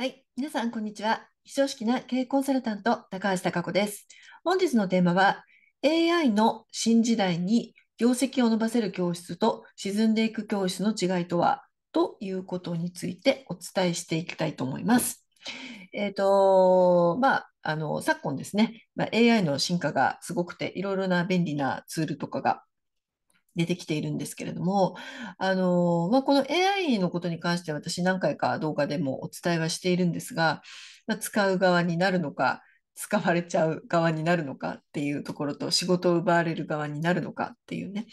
はい、皆さんこんにちは。非常識な経営コンサルタント高橋貴子です。本日のテーマは AI の新時代に業績を伸ばせる教室と沈んでいく教室の違いとはということについてお伝えしていきたいと思います。えーとまあ、あの昨今ですね、まあ、AI の進化がすごくていろいろな便利なツールとかが出てきているんですけれども、あのまあ、この AI のことに関して私何回か動画でもお伝えはしているんですが、まあ、使う側になるのか、使われちゃう側になるのかっていうところと仕事を奪われる側になるのかっていうね、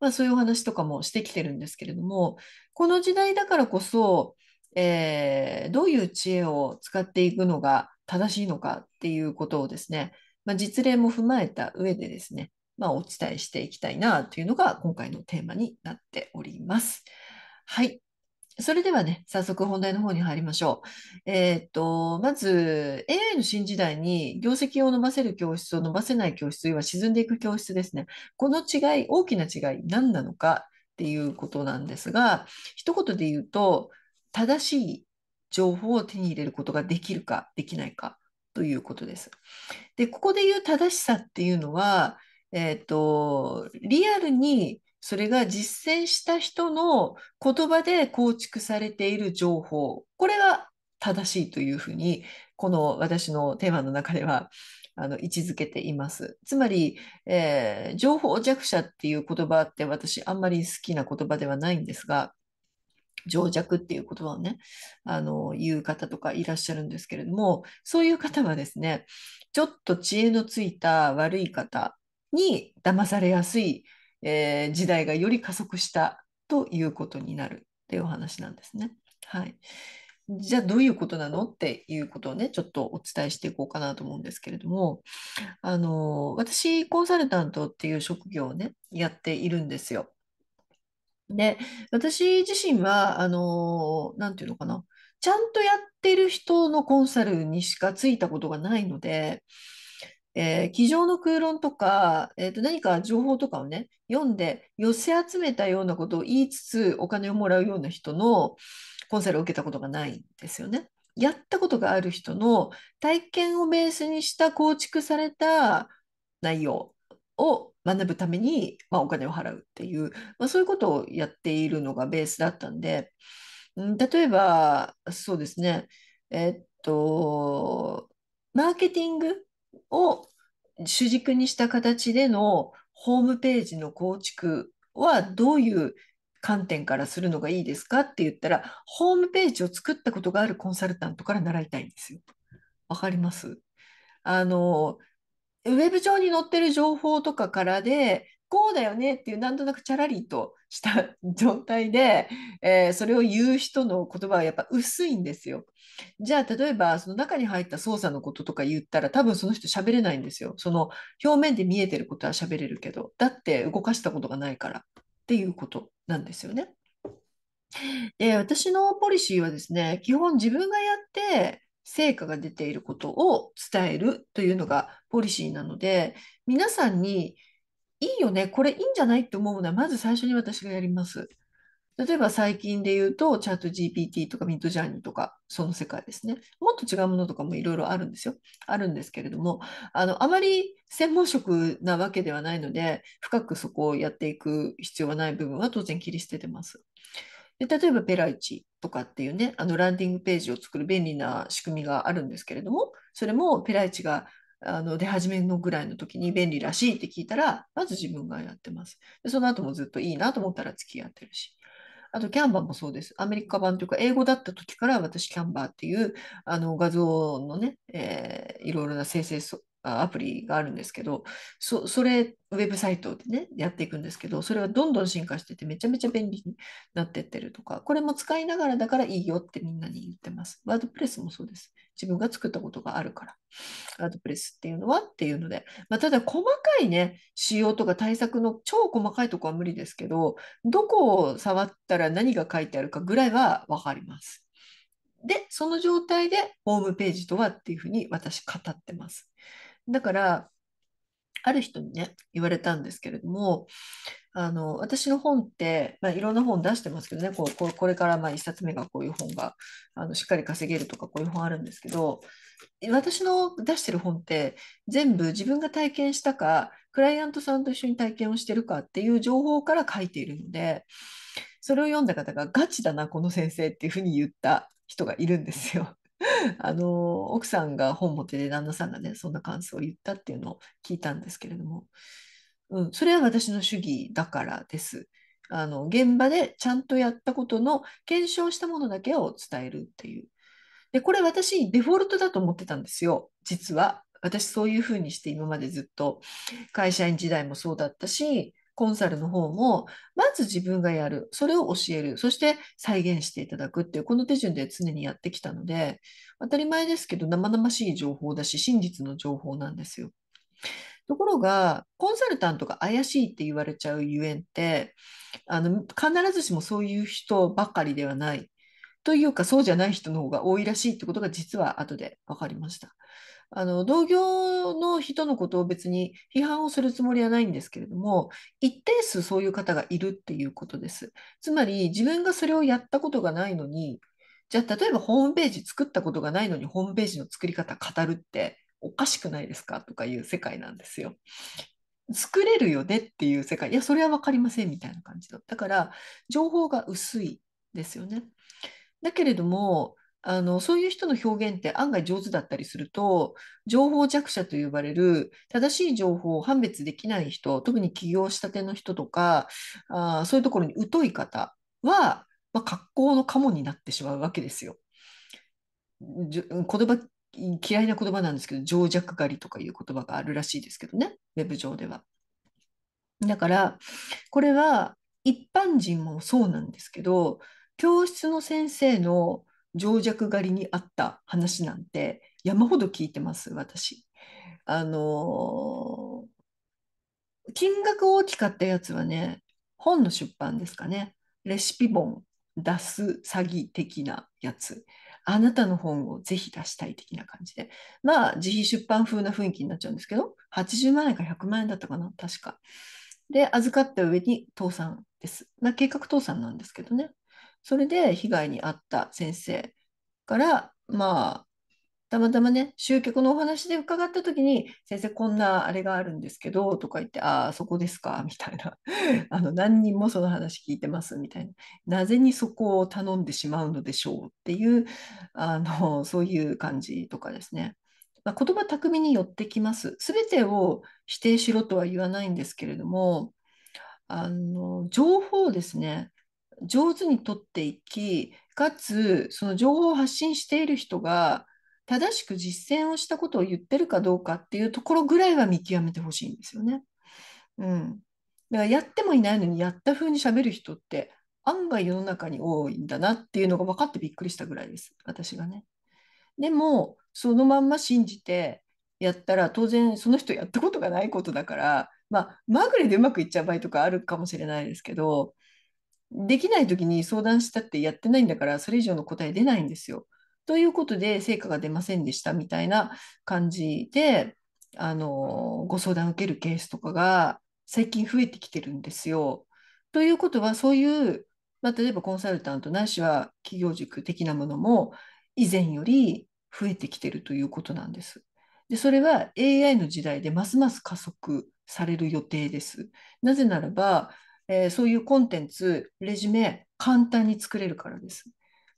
まあ、そういうお話とかもしてきてるんですけれどもこの時代だからこそ、えー、どういう知恵を使っていくのが正しいのかっていうことをですね、まあ、実例も踏まえた上でですねまあ、お伝えしていきたいなというのが今回のテーマになっております。はい。それではね、早速本題の方に入りましょう。えー、っと、まず AI の新時代に業績を伸ばせる教室を伸ばせない教室、要は沈んでいく教室ですね。この違い、大きな違い、何なのかっていうことなんですが、一言で言うと、正しい情報を手に入れることができるか、できないかということです。で、ここで言う正しさっていうのは、えっ、ー、と、リアルにそれが実践した人の言葉で構築されている情報、これが正しいというふうに、この私のテーマの中ではあの位置づけています。つまり、えー、情報弱者っていう言葉って私あんまり好きな言葉ではないんですが、情弱っていう言葉をね、あの、言う方とかいらっしゃるんですけれども、そういう方はですね、ちょっと知恵のついた悪い方に騙されやすい、えー、時代がより加速したということになるっていうお話なんですね。はい、じゃあどういうことなのっていうことをねちょっとお伝えしていこうかなと思うんですけれどもあの私コンサルタントっていう職業をねやっているんですよ。で私自身はあの何て言うのかなちゃんとやってる人のコンサルにしかついたことがないのでえー、机上の空論とか、えー、と何か情報とかをね読んで寄せ集めたようなことを言いつつお金をもらうような人のコンサルを受けたことがないんですよね。やったことがある人の体験をベースにした構築された内容を学ぶために、まあ、お金を払うっていう、まあ、そういうことをやっているのがベースだったんで、ん、例えばそうですねえっとマーケティングを主軸にした形でのホームページの構築はどういう観点からするのがいいですかって言ったら、ホームページを作ったことがあるコンサルタントから習いたいんですよ。わかりますあの、ウェブ上に載ってる情報とかからで、こうだよねっていうなんとなくチャラリとした 状態で、えー、それを言う人の言葉はやっぱ薄いんですよ。じゃあ例えばその中に入った操作のこととか言ったら多分その人喋れないんですよ。その表面で見えてることは喋れるけどだって動かしたことがないからっていうことなんですよね。で私のポリシーはですね基本自分がやって成果が出ていることを伝えるというのがポリシーなので皆さんにいいよね、これいいんじゃないって思うのは、まず最初に私がやります。例えば最近で言うと、チャット GPT とかミッドジャーニーとか、その世界ですね。もっと違うものとかもいろいろあるんですよ。あるんですけれども、あの、あまり専門職なわけではないので、深くそこをやっていく必要はない部分は当然切り捨ててます。で例えば、ペライチとかっていうね、あの、ランディングページを作る便利な仕組みがあるんですけれども、それもペライチがあの出始めのぐらいの時に便利らしいって聞いたら、まず自分がやってます。でその後もずっといいなと思ったら付き合ってるし。あと、キャンバーもそうです。アメリカ版というか、英語だった時から私、キャンバーっていうあの画像のね、えー、いろいろな生成アプリがあるんですけど、そそれ、ウェブサイトでね、やっていくんですけど、それはどんどん進化してて、めちゃめちゃ便利になってってるとか、これも使いながらだからいいよってみんなに言ってます。ワードプレスもそうです。自分が作ったことがあるから。ワードプレスっていうのはっていうので、まあ、ただ細かいね、仕様とか対策の超細かいとこは無理ですけど、どこを触ったら何が書いてあるかぐらいは分かります。で、その状態でホームページとはっていうふうに私語ってます。だから、ある人にね、言われたんですけれども、あの私の本って、まあ、いろんな本出してますけどね、こうここれからまあ1冊目がこういう本があのしっかり稼げるとか、こういう本あるんですけど、私の出してる本って、全部自分が体験したか、クライアントさんと一緒に体験をしてるかっていう情報から書いているので、それを読んだ方が、ガチだな、この先生っていうふうに言った人がいるんですよ。あの奥さんが本持ってで旦那さんがねそんな感想を言ったっていうのを聞いたんですけれども、うん、それは私の主義だからです。あの現場でちゃんとやったことの検証したものだけを伝えるっていう。でこれ私デフォルトだと思ってたんですよ実は。私そういうふうにして今までずっと会社員時代もそうだったしコンサルの方も、まず自分がやる、それを教える、そして再現していただくっていう、この手順で常にやってきたので、当たり前ですけど、生々しい情報だし、真実の情報なんですよ。ところが、コンサルタントが怪しいって言われちゃうゆえんって、あの必ずしもそういう人ばかりではない。というか、そうじゃない人の方が多いらしいってことが実は後で分かりました。あの同業の人のことを別に批判をするつもりはないんですけれども一定数そういう方がいるっていうことですつまり自分がそれをやったことがないのにじゃあ例えばホームページ作ったことがないのにホームページの作り方語るっておかしくないですかとかいう世界なんですよ。作れるよねっていう世界いやそれは分かりませんみたいな感じのだから情報が薄いですよね。だけれどもあのそういう人の表現って案外上手だったりすると情報弱者と呼ばれる正しい情報を判別できない人特に起業したての人とかあそういうところに疎い方は、まあ、格好のカモになってしまうわけですよ。言葉嫌いな言葉なんですけど情弱狩りとかいう言葉があるらしいですけどねウェブ上では。だからこれは一般人もそうなんですけど教室の先生の情弱狩りにあった話なんて山ほど聞いてます私。あのー、金額大きかったやつはね本の出版ですかねレシピ本出す詐欺的なやつあなたの本をぜひ出したい的な感じでまあ自費出版風な雰囲気になっちゃうんですけど80万円か100万円だったかな確か。で預かった上に倒産です。まあ、計画倒産なんですけどね。それで被害に遭った先生から、まあ、たまたまね、集客のお話で伺った時に、先生、こんなあれがあるんですけど、とか言って、ああ、そこですか、みたいな。あの、何人もその話聞いてます、みたいな。なぜにそこを頼んでしまうのでしょうっていう、あの、そういう感じとかですね。まあ、言葉巧みに寄ってきます。すべてを否定しろとは言わないんですけれども、あの、情報ですね。上手に取っていきかつその情報を発信している人が正しく実践をしたことを言ってるかどうかっていうところぐらいは見極めてほしいんですよね。うん、だからやってもいないのにやった風にしゃべる人って案外世の中に多いんだなっていうのが分かってびっくりしたぐらいです私がね。でもそのまんま信じてやったら当然その人やったことがないことだから、まあ、まぐれでうまくいっちゃう場合とかあるかもしれないですけどできない時に相談したってやってないんだからそれ以上の答え出ないんですよ。ということで成果が出ませんでしたみたいな感じであのご相談を受けるケースとかが最近増えてきてるんですよ。ということはそういう、まあ、例えばコンサルタントないしは企業塾的なものも以前より増えてきてるということなんです。でそれは AI の時代でますます加速される予定です。なぜならばえー、そういうコンテンツ、レジュメ、簡単に作れるからです。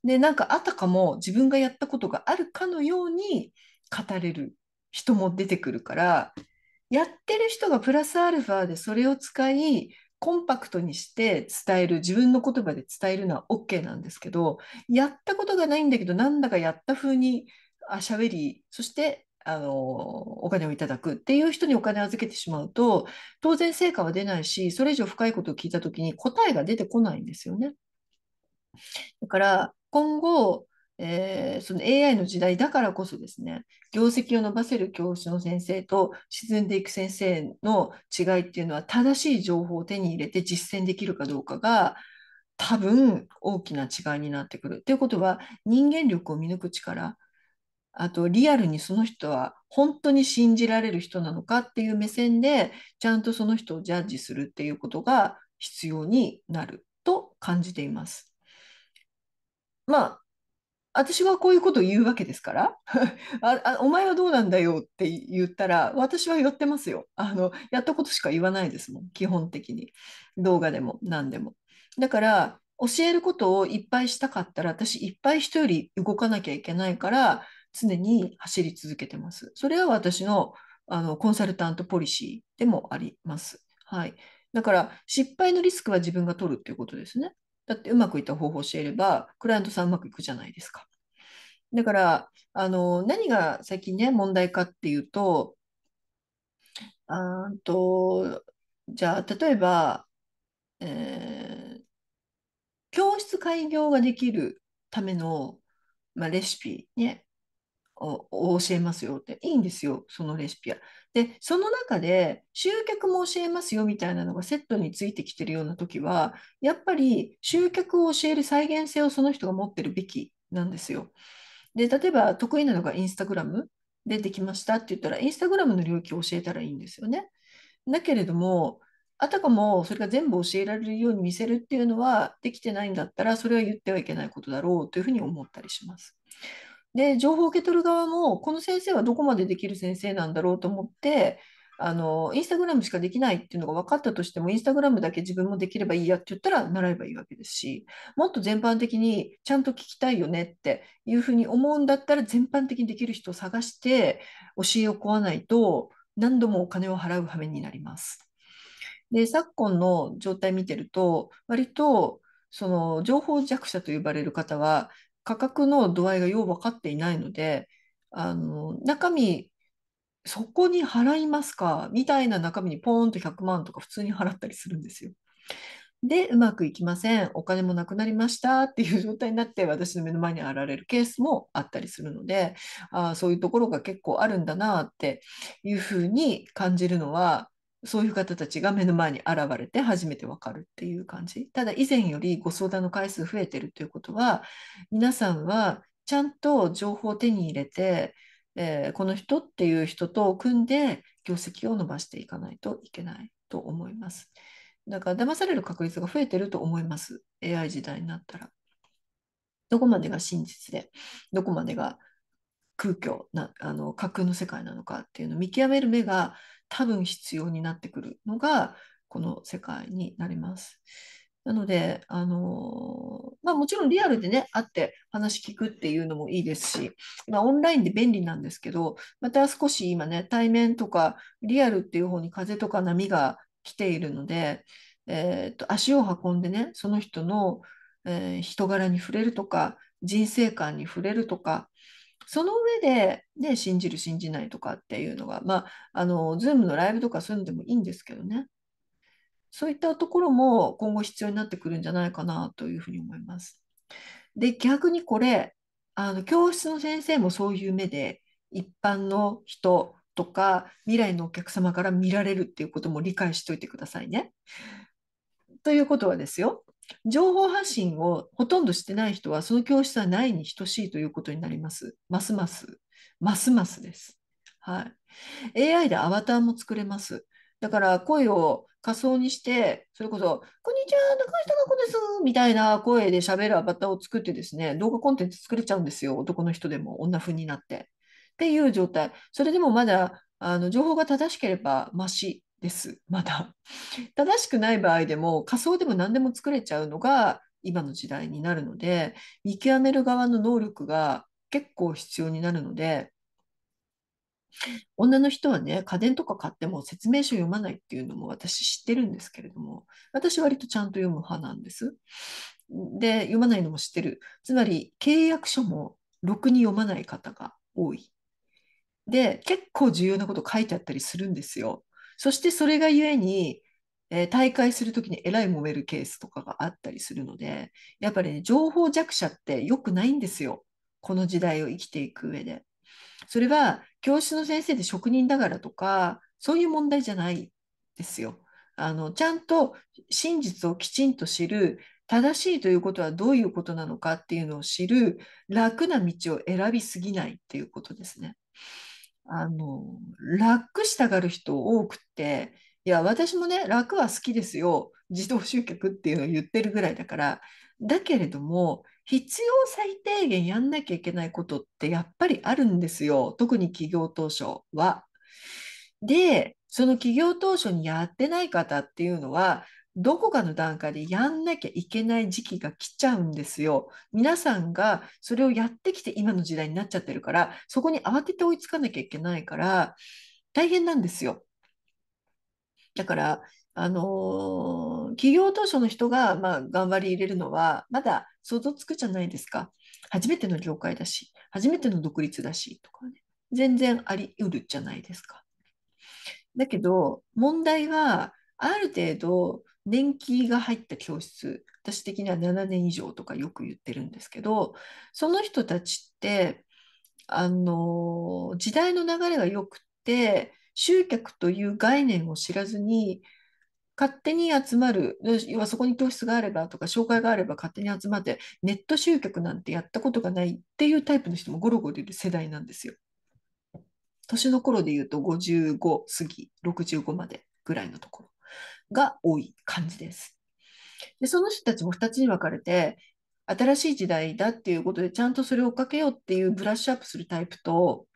で、なんかあたかも自分がやったことがあるかのように語れる人も出てくるから、やってる人がプラスアルファでそれを使い、コンパクトにして伝える自分の言葉で伝えるのは OK なんですけどやったことがないんだけどなんだかやった風にあしゃべりそしてあのお金をいただくっていう人にお金を預けてしまうと当然成果は出ないしそれ以上深いことを聞いた時に答えが出てこないんですよね。だから今後、えー、その AI の時代だからこそですね業績を伸ばせる教師の先生と沈んでいく先生の違いっていうのは正しい情報を手に入れて実践できるかどうかが多分大きな違いになってくる。ということは人間力を見抜く力あとリアルにその人は本当に信じられる人なのかっていう目線でちゃんとその人をジャッジするっていうことが必要になると感じています。まあ私はこういうことを言うわけですから あお前はどうなんだよって言ったら私は言ってますよあのやったことしか言わないですもん基本的に動画でも何でもだから教えることをいっぱいしたかったら私いっぱい人より動かなきゃいけないから常に走り続けてます。それは私のあのコンサルタントポリシーでもあります。はい、だから失敗のリスクは自分が取るっていうことですね。だってうまくいった方法を教えればクライアントさんうまくいくじゃないですか。だからあの何が最近ね問題かっていうとあとじゃあ例えば、えー、教室開業ができるための、まあ、レシピ、ね、教えますよっていいんですよそのレシピは。でその中で集客も教えますよみたいなのがセットについてきてるような時はやっぱり集客を教える再現性をその人が持ってるべきなんですよ。で例えば得意なのがインスタグラム出てきましたって言ったらインスタグラムの領域を教えたらいいんですよね。だけれどもあたかもそれが全部教えられるように見せるっていうのはできてないんだったらそれは言ってはいけないことだろうというふうに思ったりします。で、情報を受け取る側も、この先生はどこまでできる先生なんだろうと思って、あのインスタグラムしかできないっていうのが分かったとしてもインスタグラムだけ自分もできればいいやって言ったら習えばいいわけですしもっと全般的にちゃんと聞きたいよねっていうふうに思うんだったら全般的にできる人を探して教えを請わないと何度もお金を払う羽目になります。で昨今の状態見てると割とその情報弱者と呼ばれる方は価格の度合いがよう分かっていないのであの中身そこに払いますかみたいな中身にポーンと100万とか普通に払ったりするんですよ。でうまくいきませんお金もなくなりましたっていう状態になって私の目の前に現れるケースもあったりするのであそういうところが結構あるんだなっていうふうに感じるのはそういう方たちが目の前に現れて初めてわかるっていう感じ。ただ以前よりご相談の回数増えてるということは、皆さんはちゃんと情報を手に入れて、えー、この人っていう人と組んで業績を伸ばしていかないといけないと思います。だから騙される確率が増えてると思います。AI 時代になったら。どこまでが真実で、どこまでが空虚なあの架空の世界なのかっていうのを見極める目が多分必要になってくるのがこの世界になります。なので、あのまあ、もちろんリアルでね、会って話聞くっていうのもいいですし、今オンラインで便利なんですけど、また少し今ね、対面とかリアルっていう方に風とか波が来ているので、えーと、と足を運んでね、その人の、えー、人柄に触れるとか、人生観に触れるとか、その上で、ね、信じる、信じないとかっていうのが、まあ、あの、ズームのライブとかそういうのでもいいんですけどね。そういったところも今後必要になってくるんじゃないかなというふうに思います。で、逆にこれ、あの、教室の先生もそういう目で、一般の人とか、未来のお客様から見られるっていうことも理解しておいてくださいね。ということはですよ、情報発信をほとんどしてない人はその教室はないに等しいということになります。ますます、ますますです。はい、AI でアバターも作れます。だから声を仮想にして、それこそ、こんにちは、中井貴子です、みたいな声で喋るアバターを作ってですね、動画コンテンツ作れちゃうんですよ、男の人でも女風になって。っていう状態。それでもまだあの情報が正しければましです、まだ。正しくない場合でも仮想でも何でも作れちゃうのが今の時代になるので、見極める側の能力が結構必要になるので、女の人はね、家電とか買っても説明書読まないっていうのも私知ってるんですけれども、私割とちゃんと読む派なんです。で、読まないのも知ってる。つまり契約書もろくに読まない方が多い。で、結構重要なこと書いてあったりするんですよ。そしてそれがゆえに、えー、大会するときにえらい揉めるケースとかがあったりするので、やっぱり、ね、情報弱者って良くないんですよ。この時代を生きていく上で。それは教室の先生で職人だからとか、そういう問題じゃないですよ。あのちゃんと真実をきちんと知る正しいということはどういうことなのかっていうのを知る楽な道を選びすぎないっていうことですね。あの楽したがる人多くていや私もね楽は好きですよ自動集客っていうのを言ってるぐらいだからだけれども必要最低限やんなきゃいけないことってやっぱりあるんですよ特に企業当初は。でその企業当初にやってない方っていうのはどこかの段階でやんなきゃいけない時期が来ちゃうんですよ。皆さんがそれをやってきて今の時代になっちゃってるから、そこに慌てて追いつかなきゃいけないから、大変なんですよ。だから、あのー、企業当初の人が、まあ、頑張り入れるのは、まだ想像つくじゃないですか。初めての業界だし、初めての独立だしとかね、全然あり得るじゃないですか。だけど、問題は、ある程度、年季が入った教室私的には7年以上とかよく言ってるんですけどその人たちってあの時代の流れがよくって集客という概念を知らずに勝手に集まる要はそこに教室があればとか紹介があれば勝手に集まってネット集客なんてやったことがないっていうタイプの人もゴロゴロいる世代なんですよ。年の頃で言うと55過ぎ65まで。ぐらいのところが多い感じです。でその人たちも2つに分かれて新しい時代だっていうことでちゃんとそれを追っかけようっていうブラッシュアップするタイプと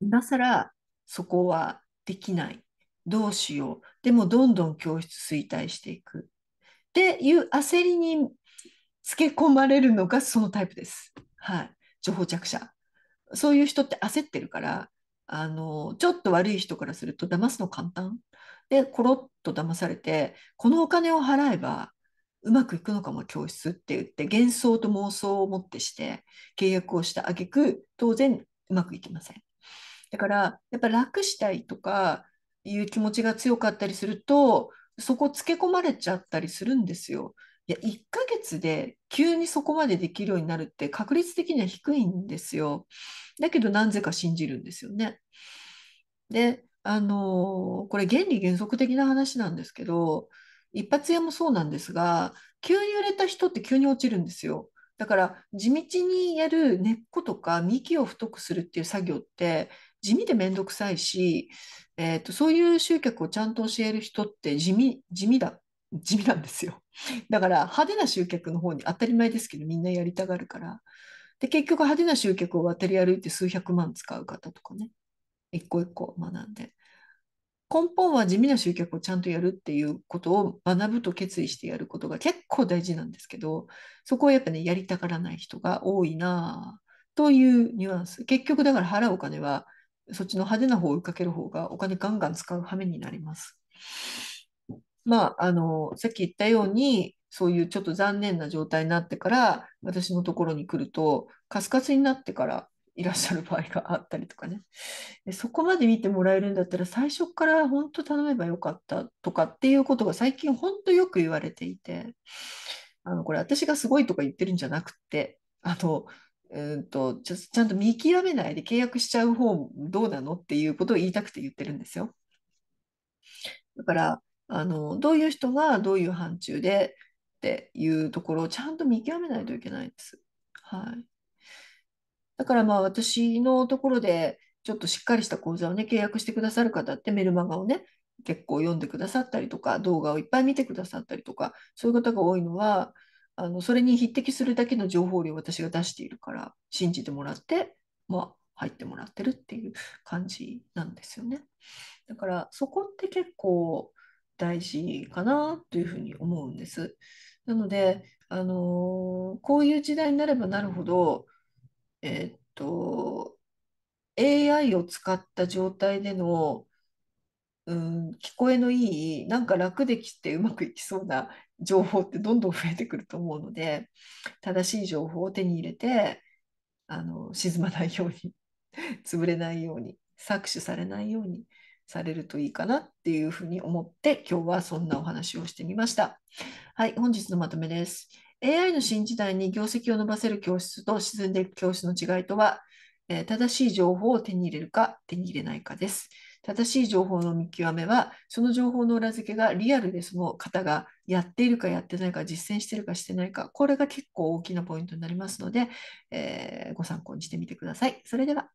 今更そこはできないどうしようでもどんどん教室衰退していくっていう焦りにつけ込まれるのがそのタイプです。はい、情報弱者そういう人って焦ってるからあのちょっと悪い人からすると騙すの簡単でコロッと騙されてこのお金を払えばうまくいくのかも教室って言って幻想と妄想をもってして契約をした挙句当然うまくいきませんだからやっぱ楽したいとかいう気持ちが強かったりするとそこつけ込まれちゃったりするんですよいや、1ヶ月で急にそこまでできるようになるって確率的には低いんですよ。だけど、なぜか信じるんですよね。で、あのー、これ原理原則的な話なんですけど、一発屋もそうなんですが、急に売れた人って急に落ちるんですよ。だから地道にやる根っことか幹を太くするっていう作業って地味で面倒くさいし、えーと、とそういう集客をちゃんと教える人って地味地味だ地味なんですよ。だから派手な集客の方に当たり前ですけどみんなやりたがるから。で結局派手な集客を渡り歩いて数百万使う方とかね一個一個学んで根本は地味な集客をちゃんとやるっていうことを学ぶと決意してやることが結構大事なんですけどそこはやっぱねやりたがらない人が多いなというニュアンス結局だから払うお金はそっちの派手な方を追いかける方がお金ガンガン使う羽目になります。まあ、あの、さっき言ったように、そういうちょっと残念な状態になってから、私のところに来ると、カスカスになってからいらっしゃる場合があったりとかね。でそこまで見てもらえるんだったら、最初から本当頼めばよかったとかっていうことが最近本当よく言われていて、あの、これ私がすごいとか言ってるんじゃなくて、あの、うんとちちゃんと見極めないで契約しちゃう方どうなのっていうことを言いたくて言ってるんですよ。だからあのどういう人がどういう範疇でっていうところをちゃんと見極めないといけないんです。はい、だからまあ私のところでちょっとしっかりした講座をね契約してくださる方ってメルマガをね結構読んでくださったりとか動画をいっぱい見てくださったりとかそういう方が多いのはあのそれに匹敵するだけの情報量を私が出しているから信じてもらってまあ入ってもらってるっていう感じなんですよね。だからそこって結構大事かなというふうに思うんです。なので、あのこういう時代になればなるほど、えー、っと AI を使った状態での、うん、聞こえのいいなんか楽できてうまくいきそうな情報ってどんどん増えてくると思うので正しい情報を手に入れてあの沈まないように潰れないように搾取されないようにされるといいかなっていうふうに思って今日はそんなお話をしてみました。はい、本日のまとめです。AI の新時代に業績を伸ばせる教室と沈んでいく教室の違いとは、えー、正しい情報を手に入れるか手に入れないかです。正しい情報の見極めは、その情報の裏付けがリアルでその方がやっているかやってないか、実践しているかしてないか、これが結構大きなポイントになりますので、えー、ご参考にしてみてください。それでは。